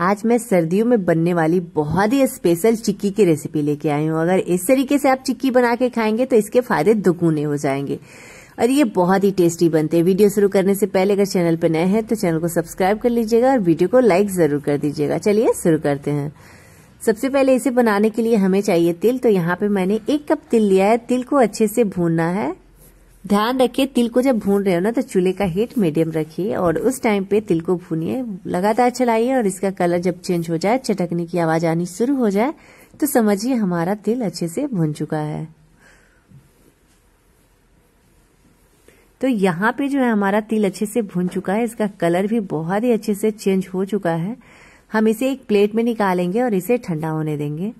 आज मैं सर्दियों में बनने वाली बहुत ही स्पेशल चिक्की की रेसिपी लेके आई हूँ अगर इस तरीके से आप चिक्की बना के खाएंगे तो इसके फायदे दुगुने हो जाएंगे और ये बहुत ही टेस्टी बनते हैं वीडियो शुरू करने से पहले अगर चैनल पर नए हैं तो चैनल को सब्सक्राइब कर लीजिएगा और वीडियो को लाइक जरूर कर दीजिएगा चलिए शुरू करते हैं सबसे पहले इसे बनाने के लिए हमें चाहिए तिल तो यहाँ पे मैंने एक कप तिल लिया है तिल को अच्छे से भूनना है ध्यान रखिए तिल को जब भून रहे हो ना तो चूल्हे का हीट मीडियम रखिए और उस टाइम पे तिल को भूनिए लगातार चलाइए और इसका कलर जब चेंज हो जाए चटकने की आवाज आनी शुरू हो जाए तो समझिए हमारा तिल अच्छे से भुन चुका है तो यहाँ पे जो है हमारा तिल अच्छे से भुन चुका है इसका कलर भी बहुत ही अच्छे से चेंज हो चुका है हम इसे एक प्लेट में निकालेंगे और इसे ठंडा होने देंगे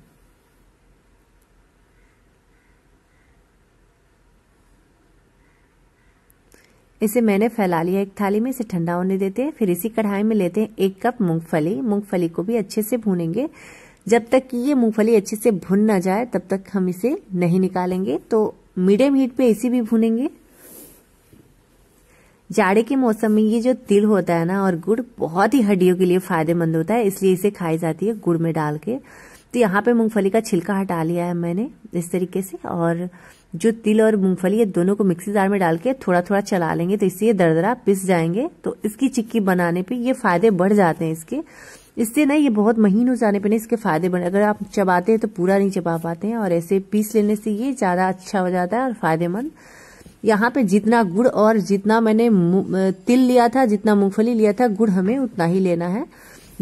इसे मैंने फैला लिया एक थाली में इसे ठंडा होने देते हैं फिर इसी कढ़ाई में लेते हैं एक कप मूंगफली मूंगफली को भी अच्छे से भूनेंगे जब तक कि ये मूंगफली अच्छे से भुन ना जाए तब तक हम इसे नहीं निकालेंगे तो मीडियम हीट पे इसी भी भूनेंगे जाड़े के मौसम में ये जो तिल होता है ना और गुड़ बहुत ही हड्डियों के लिए फायदेमंद होता है इसलिए इसे खाई जाती है गुड़ में डाल के तो यहाँ पे मूंगफली का छिलका हटा लिया है मैंने इस तरीके से और जो तिल और मूंगफली ये दोनों को मिक्सी जार में डाल के थोड़ा थोड़ा चला लेंगे तो इससे ये दरदरा पिस जाएंगे तो इसकी चिक्की बनाने पे ये फायदे बढ़ जाते हैं इसके इससे ना ये बहुत महीन हो जाने पे ना इसके फायदे बढ़े अगर आप चबाते हैं तो पूरा नहीं चबा पाते हैं और ऐसे पीस लेने से ये ज़्यादा अच्छा हो जाता है और फायदेमंद यहाँ पे जितना गुड़ और जितना मैंने तिल लिया था जितना मूंगफली लिया था गुड़ हमें उतना ही लेना है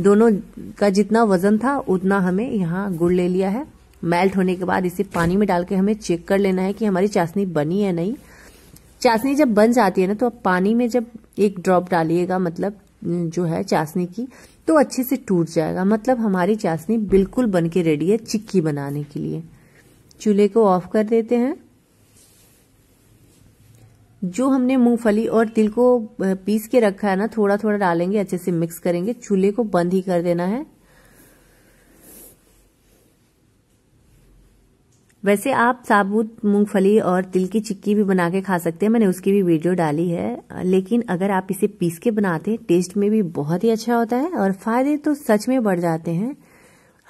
दोनों का जितना वजन था उतना हमें यहाँ गुड़ ले लिया है मेल्ट होने के बाद इसे पानी में डाल के हमें चेक कर लेना है कि हमारी चाशनी बनी है नहीं चाशनी जब बन जाती है ना तो आप पानी में जब एक ड्रॉप डालिएगा मतलब जो है चाशनी की तो अच्छे से टूट जाएगा मतलब हमारी चाशनी बिल्कुल बन के रेडी है चिक्की बनाने के लिए चूल्हे को ऑफ कर देते हैं जो हमने मूंगफली और तिल को पीस के रखा है ना थोड़ा थोड़ा डालेंगे अच्छे से मिक्स करेंगे चूल्हे को बंद ही कर देना है वैसे आप साबुत मूंगफली और तिल की चिक्की भी बना के खा सकते हैं मैंने उसकी भी वीडियो डाली है लेकिन अगर आप इसे पीस के बनाते हैं टेस्ट में भी बहुत ही अच्छा होता है और फायदे तो सच में बढ़ जाते हैं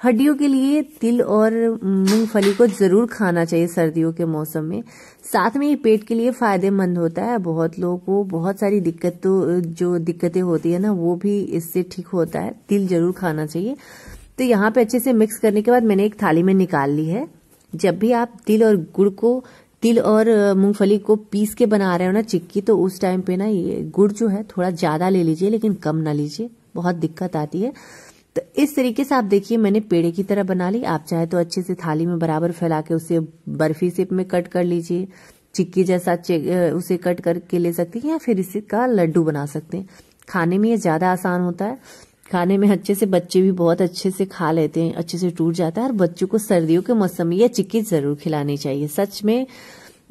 हड्डियों के लिए तिल और मूंगफली को जरूर खाना चाहिए सर्दियों के मौसम में साथ में ये पेट के लिए फायदेमंद होता है बहुत लोगों को बहुत सारी दिक्कतों तो, जो दिक्कतें होती है ना वो भी इससे ठीक होता है तिल जरूर खाना चाहिए तो यहाँ पे अच्छे से मिक्स करने के बाद मैंने एक थाली में निकाल ली है जब भी आप तिल और गुड़ को तिल और मूंगफली को पीस के बना रहे हो ना चिक्की तो उस टाइम पे ना ये गुड़ जो है थोड़ा ज्यादा ले लीजिए लेकिन कम ना लीजिए बहुत दिक्कत आती है तो इस तरीके से आप देखिए मैंने पेड़े की तरह बना ली आप चाहे तो अच्छे से थाली में बराबर फैला के उसे बर्फी सेप में कट कर लीजिए चिक्की जैसा उसे कट करके ले सकते हैं या फिर इसका लड्डू बना सकते हैं खाने में ये ज़्यादा आसान होता है खाने में अच्छे से बच्चे भी बहुत अच्छे से खा लेते हैं अच्छे से टूट जाता है और बच्चों को सर्दियों के मौसम में यह चिक्की ज़रूर खिलानी चाहिए सच में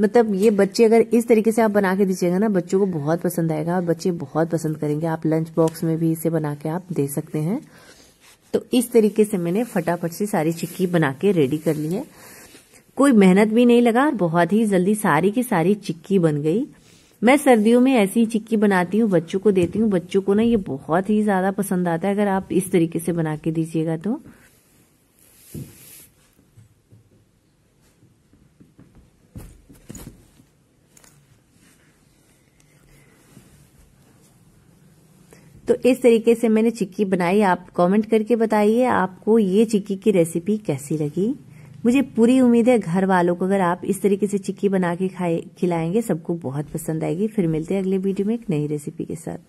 मतलब ये बच्चे अगर इस तरीके से आप बना के दीजिएगा ना बच्चों को बहुत पसंद आएगा और बच्चे बहुत पसंद करेंगे आप लंच बॉक्स में भी इसे बना के आप दे सकते हैं तो इस तरीके से मैंने फटाफट से सारी चिक्की बना के रेडी कर ली है कोई मेहनत भी नहीं लगा और बहुत ही जल्दी सारी की सारी चिक्की बन गई मैं सर्दियों में ऐसी ही चिक्की बनाती हूँ बच्चों को देती हूँ बच्चों को ना ये बहुत ही ज्यादा पसंद आता है अगर आप इस तरीके से बना के दीजिएगा तो तो इस तरीके से मैंने चिक्की बनाई आप कमेंट करके बताइए आपको ये चिक्की की रेसिपी कैसी लगी मुझे पूरी उम्मीद है घर वालों को अगर आप इस तरीके से चिक्की बना के खाए खिलाएंगे सबको बहुत पसंद आएगी फिर मिलते हैं अगले वीडियो में एक नई रेसिपी के साथ